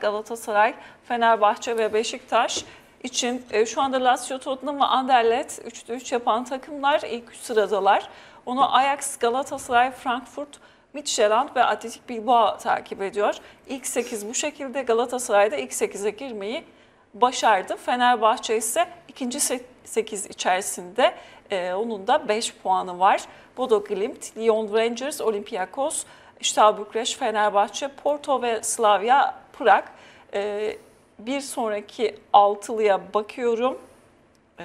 Galatasaray, Fenerbahçe ve Beşiktaş için e, şu anda Lazio, Tottenham ve Anderlet 3'te 3 yapan takımlar ilk 3 sıradalar. Onu Ajax, Galatasaray, Frankfurt, Midtjylland ve Atletik Bilbao takip ediyor. İlk 8 bu şekilde Galatasaray'da ilk 8'e girmeyi başardı. Fenerbahçe ise ikinci 8 içerisinde e, onun da 5 puanı var. Bodo Glimt, Lyon Rangers, Olympiakos, Ştal Bükreş, Fenerbahçe, Porto ve Slavia Pırak. E, ee, bir sonraki altılıya bakıyorum. E,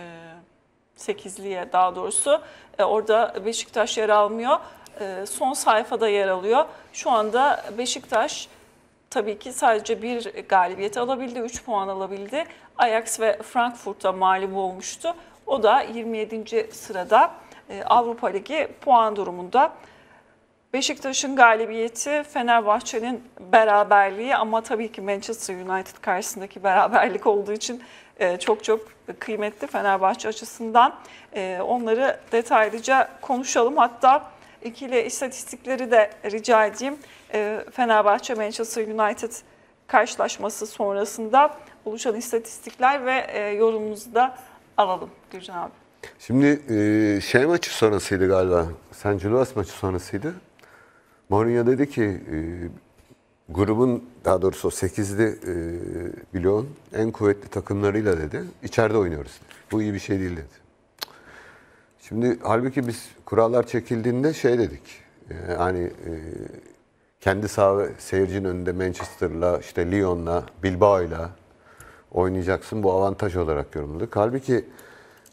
sekizliye daha doğrusu. E, orada Beşiktaş yer almıyor. E, son sayfada yer alıyor. Şu anda Beşiktaş tabii ki sadece bir galibiyet alabildi, üç puan alabildi. Ajax ve Frankfurt'ta mağlup olmuştu. O da 27. sırada e, Avrupa Ligi puan durumunda. Beşiktaş'ın galibiyeti, Fenerbahçe'nin beraberliği ama tabii ki Manchester United karşısındaki beraberlik olduğu için e, çok çok kıymetli Fenerbahçe açısından. E, onları detaylıca konuşalım. Hatta ikili istatistikleri de rica edeyim. E, Fenerbahçe Manchester United karşılaşması sonrasında oluşan istatistikler ve yorumunuzu da alalım Gürcan abi. Şimdi şey maçı sonrasıydı galiba. San Julius maçı sonrasıydı. Mourinho dedi ki e, grubun daha doğrusu 8'li e, bloğun en kuvvetli takımlarıyla dedi. İçeride oynuyoruz. Bu iyi bir şey değil dedi. Şimdi halbuki biz kurallar çekildiğinde şey dedik. E, hani e, kendi saha seyircinin önünde Manchester'la, işte Lyon'la, Bilbao'yla oynayacaksın. Bu avantaj olarak yorumladık. Halbuki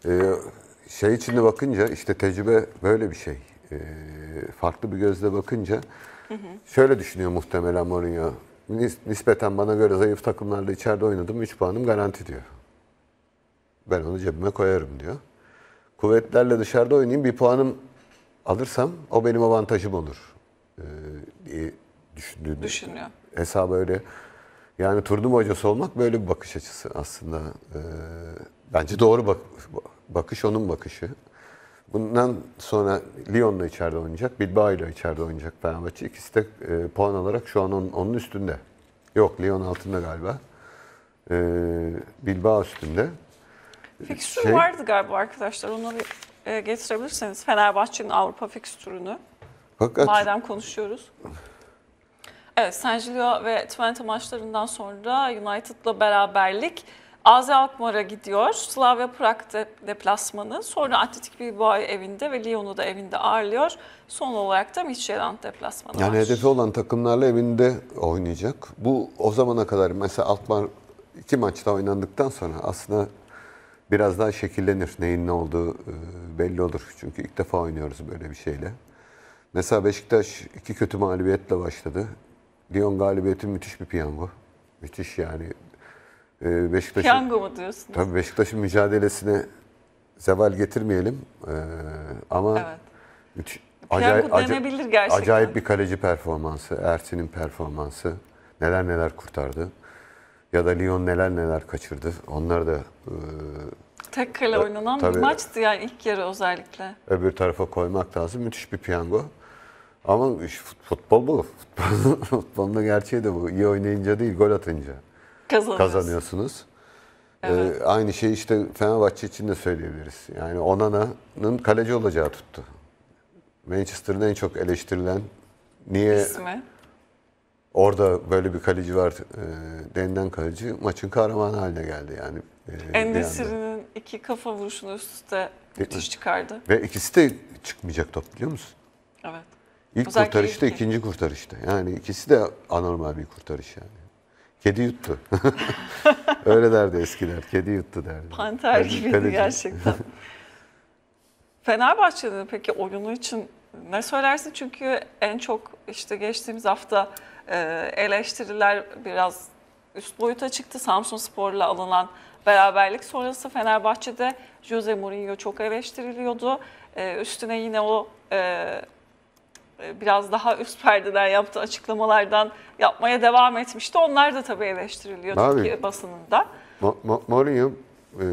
e, şey içinde bakınca işte tecrübe böyle bir şey. E, e, farklı bir gözle bakınca şöyle düşünüyor muhtemelen Mourinho. Nispeten bana göre zayıf takımlarla içeride oynadım. 3 puanım garanti diyor. Ben onu cebime koyarım diyor. Kuvvetlerle dışarıda oynayayım. Bir puanım alırsam o benim avantajım olur. Ee, diye düşünüyor. Hesabı öyle yani turnuva hocası olmak böyle bir bakış açısı aslında. Ee, bence doğru bak bakış onun bakışı. Bundan sonra Lyon'la içeride oynayacak, ile içeride oynayacak Fenerbahçe. İkisi de e, puan olarak şu an onun, onun üstünde. Yok Lyon altında galiba. E, Bilbao üstünde. Fikstür şey, vardı galiba arkadaşlar. Onu bir e, getirebilirseniz. Fenerbahçe'nin Avrupa fikstürünü. Fakat... Madem konuşuyoruz. Evet, San Gilio ve Twente maçlarından sonra United'la beraberlik AZ Alkmaar'a gidiyor. Slavia Prag deplasmanı. Sonra Atletik Bilbao evinde ve Lyon'u da evinde ağırlıyor. Son olarak da Michelin deplasmanı Yani var. hedefi olan takımlarla evinde oynayacak. Bu o zamana kadar mesela Alkmaar iki maçta oynandıktan sonra aslında biraz daha şekillenir. Neyin ne olduğu e, belli olur. Çünkü ilk defa oynuyoruz böyle bir şeyle. Mesela Beşiktaş iki kötü mağlubiyetle başladı. Lyon galibiyeti müthiş bir piyango. Müthiş yani ee, Beşiktaş'ın... Piyango mu diyorsunuz? Tabii Beşiktaş'ın mücadelesine zeval getirmeyelim. Ee, ama evet. müthiş, acayip, denebilir gerçekten. Acayip bir kaleci performansı, Ersin'in performansı. Neler neler kurtardı. Ya da Lyon neler neler kaçırdı. Onlar da... E, Tek kale oynanan tabii, bir maçtı yani ilk yarı özellikle. Öbür tarafa koymak lazım. Müthiş bir piyango. Ama futbol bu. Futbolun gerçeği de bu. İyi oynayınca değil, gol atınca. Kazanıyoruz. kazanıyorsunuz. Ee, evet. Ee, aynı şey işte Fenerbahçe için de söyleyebiliriz. Yani Onana'nın kaleci olacağı tuttu. Manchester'ın en çok eleştirilen niye İsmi. orada böyle bir kaleci var e, denilen kaleci maçın kahramanı haline geldi yani. E, Endesir'in iki kafa vuruşunu üst üste müthiş çıkardı. Ve ikisi de çıkmayacak top biliyor musun? Evet. İlk Özellikle kurtarışta, ilk. ikinci kurtarışta. Yani ikisi de anormal bir kurtarış yani. Kedi yuttu. Öyle derdi eskiler. Kedi yuttu derdi. Panter yani gibiydi kaleci. gerçekten. Fenerbahçe'nin peki oyunu için ne söylersin? Çünkü en çok işte geçtiğimiz hafta e, eleştiriler biraz üst boyuta çıktı. Samsun Spor'la alınan beraberlik sonrası Fenerbahçe'de Jose Mourinho çok eleştiriliyordu. E, üstüne yine o e, e, biraz daha üst perdeden yaptığı açıklamalardan yapmaya devam etmişti. Onlar da tabii eleştiriliyor Abi, Türkiye basınında. Ma Ma Mourinho e,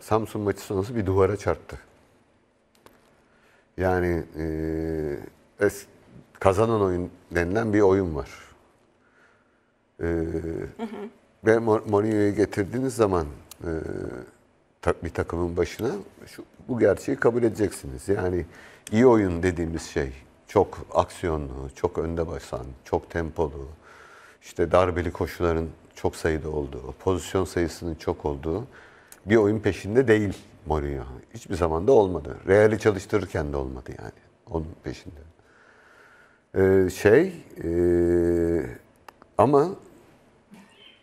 Samsun maçı sonrası bir duvara çarptı. Yani e, es, kazanan oyun denilen bir oyun var. E, hı hı. Ve Mourinho'yu getirdiğiniz zaman e, bir takımın başına şu, bu gerçeği kabul edeceksiniz. Yani iyi oyun dediğimiz şey çok aksiyonlu, çok önde basan, çok tempolu, işte darbeli koşuların çok sayıda olduğu, pozisyon sayısının çok olduğu bir oyun peşinde değil Mourinho. Hiçbir zaman da olmadı. Real'i çalıştırırken de olmadı yani. Onun peşinde. Ee, şey e, ama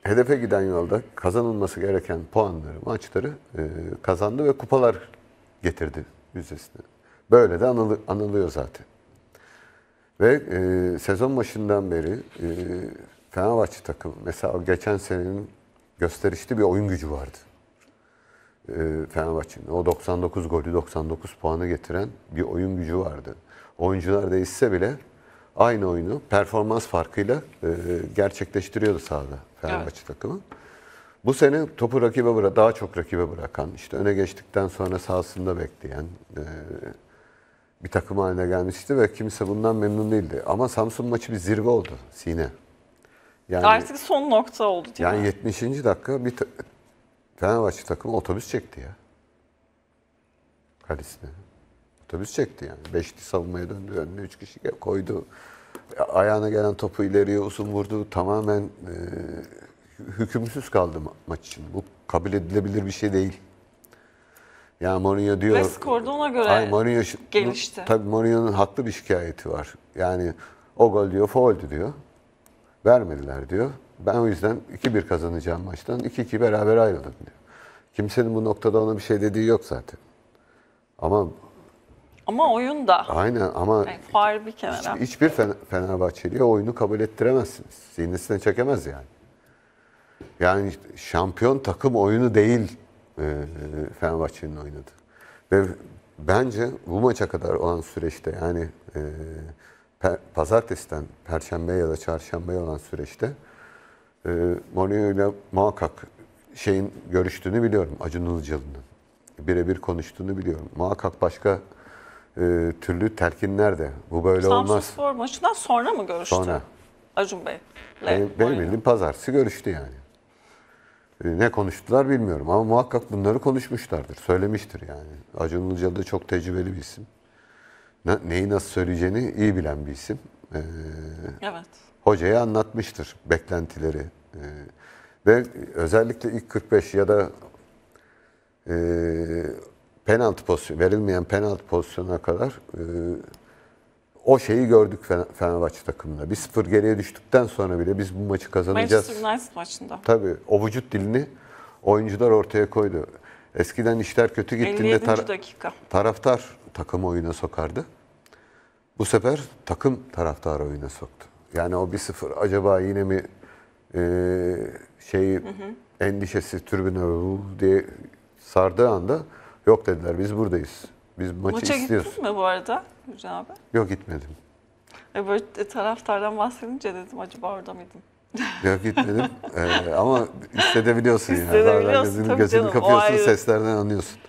hedefe giden yolda kazanılması gereken puanları, maçları e, kazandı ve kupalar getirdi yüzdesine. Böyle de anılı, anılıyor zaten. Ve e, sezon başından beri e, Fenerbahçe takım mesela geçen senenin gösterişli bir oyun gücü vardı. E, Fenerbahçe'nin o 99 golü 99 puanı getiren bir oyun gücü vardı. Oyuncular değişse bile aynı oyunu performans farkıyla e, gerçekleştiriyordu sahada Fenerbahçe evet. takımı. Bu sene topu rakibe bıra daha çok rakibe bırakan, işte öne geçtikten sonra sahasında bekleyen e, bir takım haline gelmişti ve kimse bundan memnun değildi. Ama Samsun maçı bir zirve oldu Sine. Yani, Artık son nokta oldu değil yani mi? Yani 70. dakika bir ta Fenerbahçe takımı otobüs çekti ya. Kalesine. Otobüs çekti yani. Beşli savunmaya döndü. Önüne üç kişi koydu. Ayağına gelen topu ileriye uzun vurdu. Tamamen e, hükümsüz kaldı ma- maç için. Bu kabul edilebilir bir şey değil. Yani Mourinho diyor... Ve skorda ona göre ay, Mourinho, gelişti. Tabii Mourinho'nun haklı bir şikayeti var. Yani o gol diyor, fauldü diyor. Vermediler diyor. Ben o yüzden 2-1 kazanacağım maçtan. 2-2 beraber ayrıldım diyor. Kimsenin bu noktada ona bir şey dediği yok zaten. Ama ama oyun da. Aynen ama yani far bir kenara. Hiç, hiçbir Fenerbahçeli'ye oyunu kabul ettiremezsiniz. Zihnisine çekemez yani. Yani şampiyon takım oyunu değil e, Fenerbahçe'nin oynadı. Ve bence bu maça kadar olan süreçte yani e, pe, pazartesiden perşembeye ya da çarşambaya olan süreçte e, Mourinho ile muhakkak şeyin görüştüğünü biliyorum Acun Ilıcalı'nın. Birebir konuştuğunu biliyorum. Muhakkak başka e, türlü telkinler de. Bu böyle Samsun olmaz. Samsun Spor maçından sonra mı görüştü? Sonra. Acun Bey. Benim, benim bildiğim pazartesi görüştü yani. E, ne konuştular bilmiyorum ama muhakkak bunları konuşmuşlardır. Söylemiştir yani. Acun Ilıcalı da çok tecrübeli bir isim. Ne, neyi nasıl söyleyeceğini iyi bilen bir isim. Ee, evet. Hocaya anlatmıştır beklentileri. Ee, ve özellikle ilk 45 ya da e, penaltı pozisyonu verilmeyen penaltı pozisyonuna kadar e, o şeyi gördük Fenerbahçe takımında. Biz sıfır geriye düştükten sonra bile biz bu maçı kazanacağız. Manchester United maçında. Tabii o vücut dilini oyuncular ortaya koydu. Eskiden işler kötü gittiğinde tar dakika. taraftar takımı oyuna sokardı. Bu sefer takım taraftar oyuna soktu. Yani o bir sıfır acaba yine mi e, şey hı hı. endişesi tribüne diye sardığı anda Yok dediler biz buradayız. Biz maçı Maça istiyoruz. gittin mi bu arada Hüseyin abi? Yok gitmedim. E böyle e, taraftardan bahsedince dedim acaba orada mıydın? Yok gitmedim ee, ama hissedebiliyorsun yani. Hissedebiliyorsun gözünü, tabii gözünü canım, kapıyorsun seslerden anlıyorsun.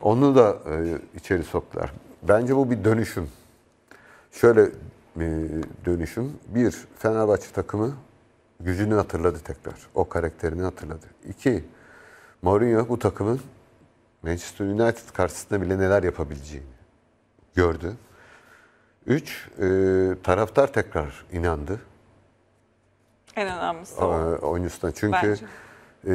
Onu da e, içeri soktular. Bence bu bir dönüşüm. Şöyle e, dönüşüm. Bir, Fenerbahçe takımı gücünü hatırladı tekrar. O karakterini hatırladı. İki, Mourinho bu takımın Manchester United karşısında bile neler yapabileceğini gördü. Üç, e, taraftar tekrar inandı. En önemlisi o. Oyuncusuna. Çünkü e,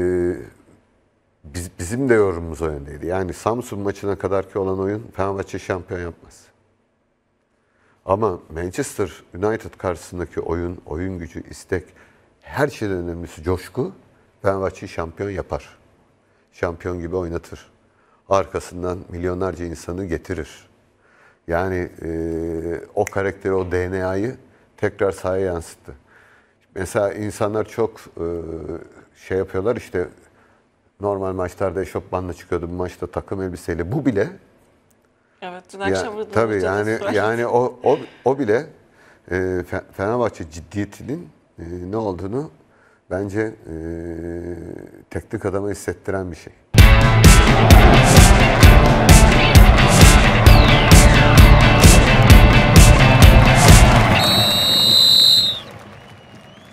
biz, bizim de yorumumuz o yöndeydi. Yani Samsung maçına kadar ki olan oyun Fenerbahçe şampiyon yapmaz. Ama Manchester United karşısındaki oyun, oyun gücü, istek, her şeyden önemlisi coşku Fenerbahçe'yi şampiyon yapar. Şampiyon gibi oynatır arkasından milyonlarca insanı getirir. Yani e, o karakteri, o DNA'yı tekrar sahaya yansıttı. Mesela insanlar çok e, şey yapıyorlar işte normal maçlarda eşofmanla çıkıyordu bu maçta takım elbiseyle. Bu bile Evet, dün akşam ya, Tabii yani yani o o o bile e, Fenerbahçe ciddiyetinin e, ne olduğunu bence e, teknik adama hissettiren bir şey.